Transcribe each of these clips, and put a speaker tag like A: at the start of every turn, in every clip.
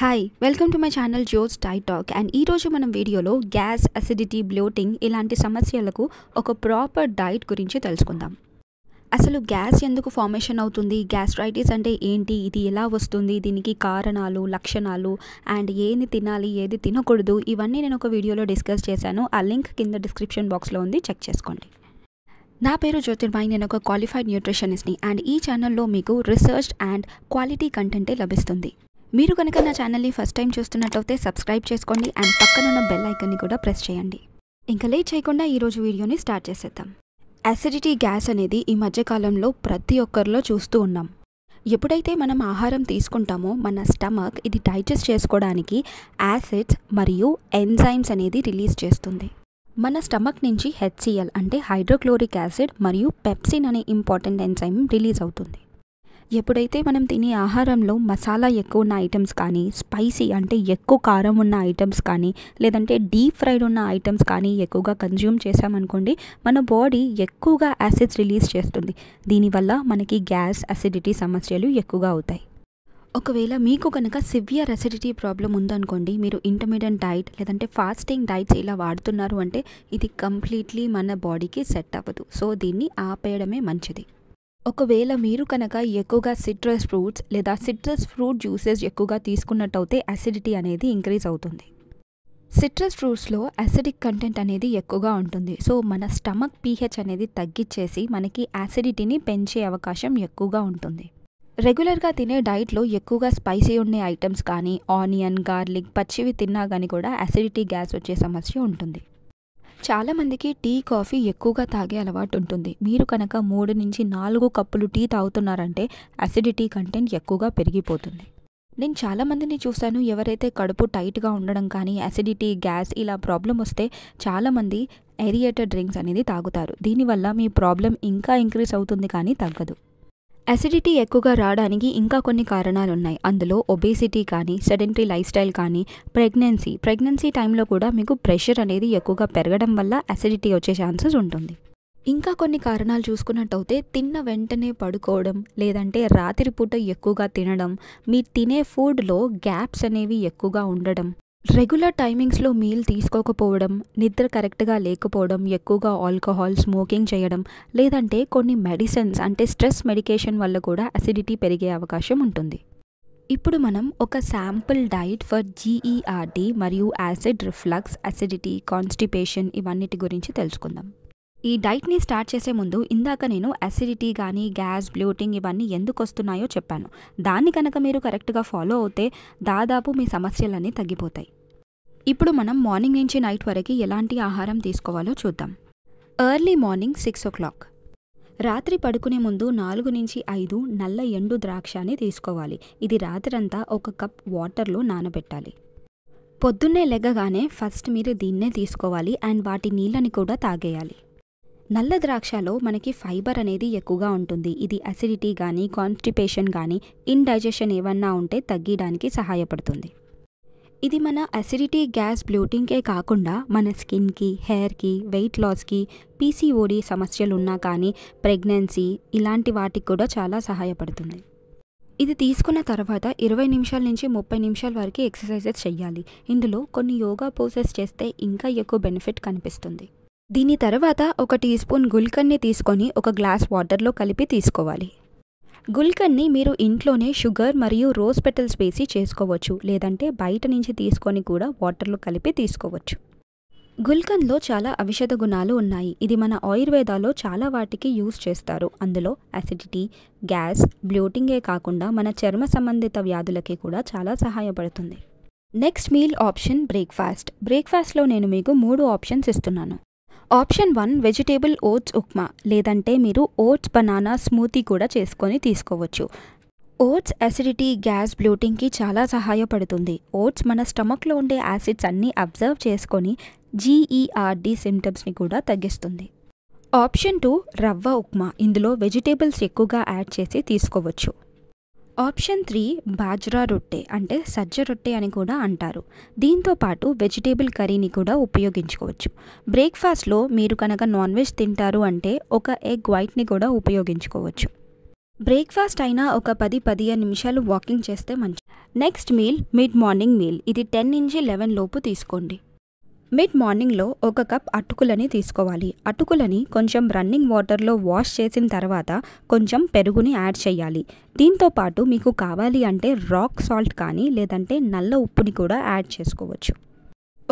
A: hi welcome to my channel జోస్ టై టాక్ అండ్ ఈరోజు మనం వీడియోలో గ్యాస్ అసిడిటీ బ్లోటింగ్ ఇలాంటి సమస్యలకు ఒక ప్రాపర్ డైట్ గురించి తెలుసుకుందాం అసలు గ్యాస్ ఎందుకు ఫార్మేషన్ అవుతుంది గ్యాస్ట్రైటిస్ అంటే ఏంటి ఇది ఎలా వస్తుంది దీనికి కారణాలు లక్షణాలు అండ్ ఏది తినాలి ఏది తినకూడదు ఇవన్నీ నేను ఒక వీడియోలో డిస్కస్ చేశాను ఆ లింక్ కింద డిస్క్రిప్షన్ బాక్స్లో ఉంది చెక్ చేసుకోండి నా పేరు జ్యోతిర్మాయి నేను ఒక క్వాలిఫైడ్ న్యూట్రిషనిస్ట్ని అండ్ ఈ ఛానల్లో మీకు రీసెర్చ్ అండ్ క్వాలిటీ కంటెంటే లభిస్తుంది మీరు కనుక నా ఛానల్ని ఫస్ట్ టైం చూస్తున్నట్టయితే సబ్స్క్రైబ్ చేసుకోండి అండ్ పక్కనున్న బెల్ ఐకన్ని కూడా ప్రెస్ చేయండి ఇంకా లేట్ చేయకుండా ఈరోజు వీడియోని స్టార్ట్ చేసేద్దాం యాసిడిటీ గ్యాస్ అనేది ఈ మధ్యకాలంలో ప్రతి ఒక్కరిలో చూస్తూ ఉన్నాం ఎప్పుడైతే మనం ఆహారం తీసుకుంటామో మన స్టమక్ ఇది డైజెస్ట్ చేసుకోవడానికి యాసిడ్స్ మరియు ఎంజైమ్స్ అనేది రిలీజ్ చేస్తుంది మన స్టమక్ నుంచి హెచ్సిఎల్ అంటే హైడ్రోక్లోరిక్ యాసిడ్ మరియు పెప్సిన్ అనే ఇంపార్టెంట్ ఎంజైమ్ రిలీజ్ అవుతుంది ఎప్పుడైతే మనం తినే ఆహారంలో మసాలా ఎక్కువ ఉన్న ఐటమ్స్ కానీ స్పైసీ అంటే ఎక్కువ కారం ఉన్న ఐటమ్స్ కానీ లేదంటే డీప్ ఫ్రైడ్ ఉన్న ఐటమ్స్ కానీ ఎక్కువగా కన్జ్యూమ్ చేసామనుకోండి మన బాడీ ఎక్కువగా యాసిడ్స్ రిలీజ్ చేస్తుంది దీనివల్ల మనకి గ్యాస్ అసిడిటీ సమస్యలు ఎక్కువగా అవుతాయి ఒకవేళ మీకు కనుక సివియర్ అసిడిటీ ప్రాబ్లం ఉందనుకోండి మీరు ఇంటర్మీడియట్ డైట్ లేదంటే ఫాస్టింగ్ డైట్స్ ఇలా వాడుతున్నారు అంటే ఇది కంప్లీట్లీ మన బాడీకి సెట్ అవ్వదు సో దీన్ని ఆపేయడమే మంచిది ఒకవేళ మీరు కనుక ఎక్కువగా సిట్రస్ ఫ్రూట్స్ లేదా సిట్రస్ ఫ్రూట్ జ్యూసెస్ ఎక్కువగా తీసుకున్నట్టయితే అసిడిటీ అనేది ఇంక్రీజ్ అవుతుంది సిట్రస్ ఫ్రూట్స్లో యాసిడిక్ కంటెంట్ అనేది ఎక్కువగా ఉంటుంది సో మన స్టమక్ పీహెచ్ అనేది తగ్గించేసి మనకి యాసిడిటీని పెంచే అవకాశం ఎక్కువగా ఉంటుంది రెగ్యులర్గా తినే డైట్లో ఎక్కువగా స్పైసీ ఉండే ఐటమ్స్ కానీ ఆనియన్ గార్లిక్ పచ్చివి తిన్నా కానీ కూడా యాసిడిటీ గ్యాస్ వచ్చే సమస్య ఉంటుంది చాలామందికి టీ కాఫీ ఎక్కువగా తాగే అలవాటు ఉంటుంది మీరు కనుక మూడు నుంచి నాలుగు కప్పులు టీ తాగుతున్నారంటే అసిడిటీ కంటెంట్ ఎక్కువగా పెరిగిపోతుంది నేను చాలామందిని చూశాను ఎవరైతే కడుపు టైట్గా ఉండడం కానీ యాసిడిటీ గ్యాస్ ఇలా ప్రాబ్లం వస్తే చాలామంది ఎరియేటెడ్ డ్రింక్స్ అనేది తాగుతారు దీనివల్ల మీ ప్రాబ్లం ఇంకా ఇంక్రీజ్ అవుతుంది కానీ తగ్గదు అసిడిటీ ఎక్కువగా రావడానికి ఇంకా కొన్ని కారణాలు ఉన్నాయి అందులో ఒబేసిటీ కానీ సెడెంటరీ లైఫ్ స్టైల్ కానీ ప్రెగ్నెన్సీ ప్రెగ్నెన్సీ టైంలో కూడా మీకు ప్రెషర్ అనేది ఎక్కువగా పెరగడం వల్ల అసిడిటీ వచ్చే ఛాన్సెస్ ఉంటుంది ఇంకా కొన్ని కారణాలు చూసుకున్నట్టయితే తిన్న వెంటనే పడుకోవడం లేదంటే రాత్రిపూట ఎక్కువగా తినడం మీరు తినే ఫుడ్లో గ్యాప్స్ అనేవి ఎక్కువగా ఉండడం రెగ్యులర్ టైమింగ్స్లో మీల్ తీసుకోకపోవడం నిద్ర కరెక్ట్గా లేకపోవడం ఎక్కువగా ఆల్కహాల్ స్మోకింగ్ చేయడం లేదంటే కొన్ని మెడిసిన్స్ అంటే స్ట్రెస్ మెడికేషన్ వల్ల కూడా అసిడిటీ పెరిగే అవకాశం ఉంటుంది ఇప్పుడు మనం ఒక శాంపుల్ డైట్ ఫర్ జీఈఆర్డి మరియు యాసిడ్ రిఫ్లక్స్ అసిడిటీ కాన్స్టిపేషన్ ఇవన్నిటి గురించి తెలుసుకుందాం ఈ డైట్ని స్టార్ట్ చేసే ముందు ఇందాక నేను అసిడిటీ కానీ గ్యాస్ బ్లూటింగ్ ఇవన్నీ ఎందుకు వస్తున్నాయో చెప్పాను దాన్ని కనుక మీరు కరెక్ట్గా ఫాలో అవుతే దాదాపు మీ సమస్యలన్నీ తగ్గిపోతాయి ఇప్పుడు మనం మార్నింగ్ నుంచి నైట్ వరకు ఎలాంటి ఆహారం తీసుకోవాలో చూద్దాం early morning six o'clock రాత్రి పడుకునే ముందు నాలుగు నుంచి ఐదు నల్ల ఎండు ద్రాక్షని తీసుకోవాలి ఇది రాత్రంతా ఒక కప్ వాటర్లో నానబెట్టాలి పొద్దున్నే లెగ్గగానే ఫస్ట్ మీరు దీన్నే తీసుకోవాలి అండ్ వాటి నీళ్ళని కూడా తాగేయాలి నల్ల ద్రాక్షలో మనకి ఫైబర్ అనేది ఎక్కువగా ఉంటుంది ఇది అసిడిటీ కానీ కాన్స్టిపేషన్ కానీ ఇన్డైజెషన్ ఏమన్నా ఉంటే తగ్గడానికి సహాయపడుతుంది ఇది మన అసిడిటీ గ్యాస్ బ్లూటింగ్కే కాకుండా మన స్కిన్కి హెయిర్కి వెయిట్ లాస్కి పీసీఓడి సమస్యలున్నా కానీ ప్రెగ్నెన్సీ ఇలాంటి వాటికి కూడా చాలా సహాయపడుతుంది ఇది తీసుకున్న తర్వాత ఇరవై నిమిషాల నుంచి ముప్పై నిమిషాల వరకు ఎక్సర్సైజెస్ చేయాలి ఇందులో కొన్ని యోగా పోసెస్ చేస్తే ఇంకా ఎక్కువ బెనిఫిట్ కనిపిస్తుంది దీని తర్వాత ఒక టీ స్పూన్ గుల్కన్ని తీసుకొని ఒక గ్లాస్ వాటర్లో కలిపి తీసుకోవాలి గుల్కన్ని మీరు ఇంట్లోనే షుగర్ మరియు రోజ్ పెటల్స్ వేసి చేసుకోవచ్చు లేదంటే బయట నుంచి తీసుకొని కూడా వాటర్లో కలిపి తీసుకోవచ్చు గుల్కన్లో చాలా ఔషధ గుణాలు ఉన్నాయి ఇది మన ఆయుర్వేదాలో చాలా వాటికి యూజ్ చేస్తారు అందులో అసిడిటీ గ్యాస్ బ్లూటింగే కాకుండా మన చర్మ సంబంధిత వ్యాధులకి కూడా చాలా సహాయపడుతుంది నెక్స్ట్ మీల్ ఆప్షన్ బ్రేక్ఫాస్ట్ బ్రేక్ఫాస్ట్లో నేను మీకు మూడు ఆప్షన్స్ ఇస్తున్నాను option one vegetable oats upma లేదంటే మీరు ఓట్స్ బనానా స్మూతీ కూడా చేసుకొని తీసుకోవచ్చు ఓట్స్ యాసిడిటీ గ్యాస్ బ్లూటింగ్కి చాలా సహాయపడుతుంది ఓట్స్ మన స్టమక్లో ఉండే యాసిడ్స్ అన్నీ అబ్జర్వ్ చేసుకొని జీఈఆర్డి e సిమ్టమ్స్ని కూడా తగ్గిస్తుంది ఆప్షన్ టూ రవ్వ ఉప్మా ఇందులో వెజిటేబుల్స్ ఎక్కువగా యాడ్ చేసి తీసుకోవచ్చు ఆప్షన్ త్రీ బాజ్రా రొట్టె అంటే సజ్జ రొట్టె అని కూడా అంటారు దీంతో పాటు వెజిటేబుల్ కర్రీని కూడా ఉపయోగించుకోవచ్చు బ్రేక్ఫాస్ట్లో మీరు కనుక నాన్ వెజ్ తింటారు అంటే ఒక ఎగ్ వైట్ని కూడా ఉపయోగించుకోవచ్చు బ్రేక్ఫాస్ట్ అయినా ఒక పది పదిహేను నిమిషాలు వాకింగ్ చేస్తే మంచి next meal mid morning meal ఇది టెన్ నుంచి లెవెన్ లోపు తీసుకోండి మిడ్ మార్నింగ్లో ఒక కప్ అటుకులని తీసుకోవాలి అటుకులని కొంచెం రన్నింగ్ వాటర్లో వాష్ చేసిన తర్వాత కొంచెం పెరుగుని యాడ్ చేయాలి దీంతోపాటు మీకు కావాలి అంటే రాక్ సాల్ట్ కానీ లేదంటే నల్ల ఉప్పుని కూడా యాడ్ చేసుకోవచ్చు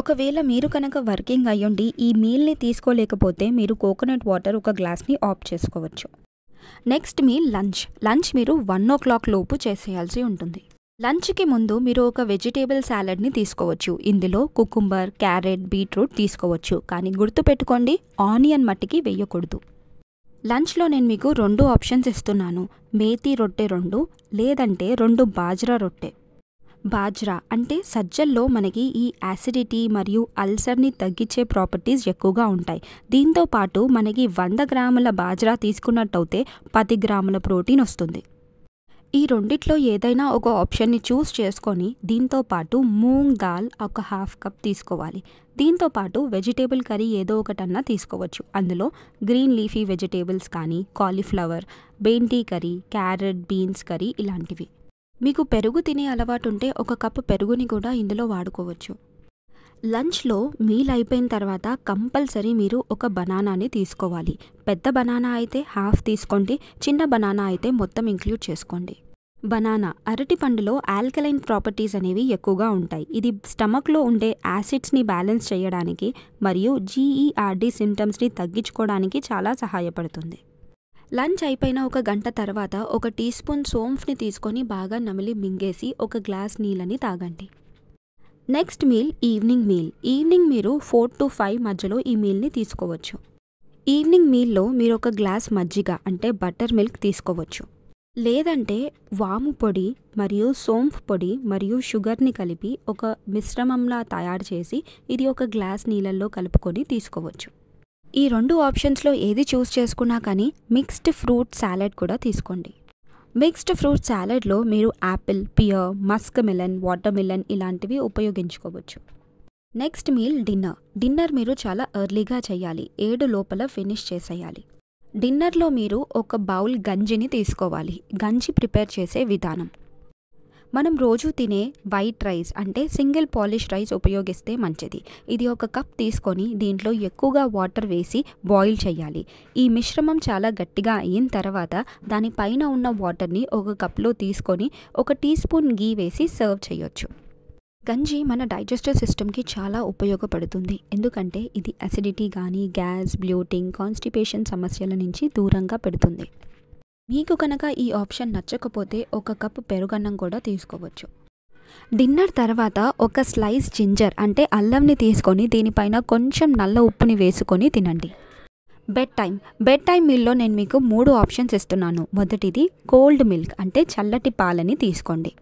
A: ఒకవేళ మీరు కనుక వర్కింగ్ అయ్యుండి ఈ మీల్ని తీసుకోలేకపోతే మీరు కోకోనట్ వాటర్ ఒక గ్లాస్ని ఆఫ్ చేసుకోవచ్చు నెక్స్ట్ మీ లంచ్ లంచ్ మీరు వన్ ఓ క్లాక్ లోపు చేసేయాల్సి ఉంటుంది లంచ్కి ముందు మీరు ఒక వెజిటేబుల్ సాలడ్ని తీసుకోవచ్చు ఇందులో కుకుంబర్ క్యారెట్ బీట్రూట్ తీసుకోవచ్చు కానీ గుర్తుపెట్టుకోండి ఆనియన్ మట్టికి వేయకూడదు లంచ్లో నేను మీకు రెండు ఆప్షన్స్ ఇస్తున్నాను మేతి రొట్టె రెండు లేదంటే రెండు బాజ్రా రొట్టె బాజ్రా అంటే సజ్జల్లో మనకి ఈ యాసిడిటీ మరియు అల్సర్ని తగ్గించే ప్రాపర్టీస్ ఎక్కువగా ఉంటాయి దీంతో పాటు మనకి వంద గ్రాముల బాజ్రా తీసుకున్నట్టయితే పది గ్రాముల ప్రోటీన్ వస్తుంది ఈ రెండిట్లో ఏదైనా ఒక ఆప్షన్ని చూస్ చేసుకొని దీంతో పాటు మూంగ్ దాల్ ఒక హాఫ్ కప్ తీసుకోవాలి దీంతో పాటు వెజిటేబుల్ కర్రీ ఏదో ఒకటన్నా తీసుకోవచ్చు అందులో గ్రీన్ లీఫీ వెజిటేబుల్స్ కానీ కాలీఫ్లవర్ బెంటీ కర్రీ క్యారెట్ బీన్స్ కర్రీ ఇలాంటివి మీకు పెరుగు తినే అలవాటు ఉంటే ఒక కప్పు పెరుగుని కూడా ఇందులో వాడుకోవచ్చు లంచ్లో మీల్ అయిపోయిన తర్వాత కంపల్సరీ మీరు ఒక బనానాని తీసుకోవాలి పెద్ద బనానా అయితే హాఫ్ తీసుకోండి చిన్న బనానా అయితే మొత్తం ఇంక్లూడ్ చేసుకోండి బనానా అరటి పండులో ఆల్కలైన్ ప్రాపర్టీస్ అనేవి ఎక్కువగా ఉంటాయి ఇది స్టమక్లో ఉండే యాసిడ్స్ని బ్యాలెన్స్ చేయడానికి మరియు జీఈఆర్డీ సిమ్టమ్స్ని e తగ్గించుకోవడానికి చాలా సహాయపడుతుంది లంచ్ అయిపోయిన ఒక గంట తర్వాత ఒక టీ స్పూన్ సోంఫ్ని తీసుకొని బాగా నమిలి మింగేసి ఒక గ్లాస్ నీళ్ళని తాగండి next meal evening meal evening మీరు ఫోర్ టు ఫైవ్ మధ్యలో ఈ మీల్ని తీసుకోవచ్చు ఈవినింగ్ మీల్లో మీరు ఒక గ్లాస్ మజ్జిగ అంటే బటర్ మిల్క్ తీసుకోవచ్చు లేదంటే వాము పొడి మరియు సోంఫ్ పొడి మరియు షుగర్ని కలిపి ఒక మిశ్రమంలా తయారు చేసి ఇది ఒక గ్లాస్ నీళ్ళల్లో కలుపుకొని తీసుకోవచ్చు ఈ రెండు ఆప్షన్స్లో ఏది చూస్ చేసుకున్నా కానీ మిక్స్డ్ ఫ్రూట్ సాలెడ్ కూడా తీసుకోండి మిక్స్డ్ ఫ్రూట్ సాలెడ్లో మీరు apple pear muskmelon watermelon ఇలాంటివి ఉపయోగించుకోవచ్చు నెక్స్ట్ మీల్ డిన్నర్ డిన్నర్ మీరు చాలా ఎర్లీగా చేయాలి ఏడు లోపల ఫినిష్ చేసేయాలి డిన్నర్లో మీరు ఒక బౌల్ గంజిని తీసుకోవాలి గంజి ప్రిపేర్ చేసే విధానం మనం రోజు తినే వైట్ రైస్ అంటే సింగిల్ పాలిష్ రైస్ ఉపయోగిస్తే మంచిది ఇది ఒక కప్ తీసుకొని దీంట్లో ఎక్కువగా వాటర్ వేసి బాయిల్ చేయాలి ఈ మిశ్రమం చాలా గట్టిగా అయిన తర్వాత దానిపైన ఉన్న వాటర్ని ఒక కప్లో తీసుకొని ఒక టీ స్పూన్ గీ వేసి సర్వ్ చేయొచ్చు గంజి మన డైజెస్టివ్ సిస్టమ్కి చాలా ఉపయోగపడుతుంది ఎందుకంటే ఇది అసిడిటీ కానీ గ్యాస్ బ్లూటింగ్ కాన్స్టిపేషన్ సమస్యల నుంచి దూరంగా పెడుతుంది మీకు కనుక ఈ ఆప్షన్ నచ్చకపోతే ఒక కప్పు పెరుగన్నం కూడా తీసుకోవచ్చు డిన్నర్ తర్వాత ఒక స్లైస్ జింజర్ అంటే అల్లంని తీసుకొని దీనిపైన కొంచెం నల్ల ఉప్పుని వేసుకొని తినండి బెడ్ టైం బెడ్ టైం మీల్లో నేను మీకు మూడు ఆప్షన్స్ ఇస్తున్నాను మొదటిది కోల్డ్ మిల్క్ అంటే చల్లటి పాలని తీసుకోండి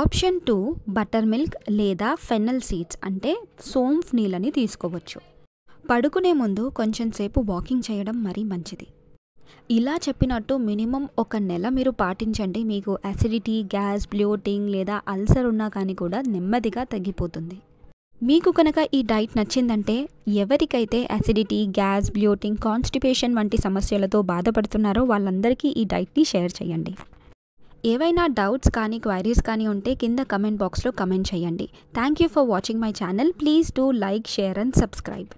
A: ఆప్షన్ టూ బటర్ మిల్క్ లేదా ఫెన్నల్ సీడ్స్ అంటే సోంఫ్ నీళ్ళని తీసుకోవచ్చు పడుకునే ముందు కొంచెం సేపు వాకింగ్ చేయడం మరీ మంచిది ఇలా చెప్పినట్టు మినిమం ఒక నెల మీరు పాటించండి మీకు యాసిడిటీ గ్యాస్ బ్లోటింగ్ లేదా అల్సర్ ఉన్నా కానీ కూడా నెమ్మదిగా తగ్గిపోతుంది మీకు కనుక ఈ డైట్ నచ్చిందంటే ఎవరికైతే యాసిడిటీ గ్యాస్ బ్లోటింగ్ కాన్స్టిపేషన్ వంటి సమస్యలతో బాధపడుతున్నారో వాళ్ళందరికీ ఈ డైట్ని షేర్ చేయండి ఏవైనా డౌట్స్ కానీ క్వైరీస్ కానీ ఉంటే కింద కమెంట్ బాక్స్లో కమెంట్ చేయండి thank you for watching my channel please do like share and subscribe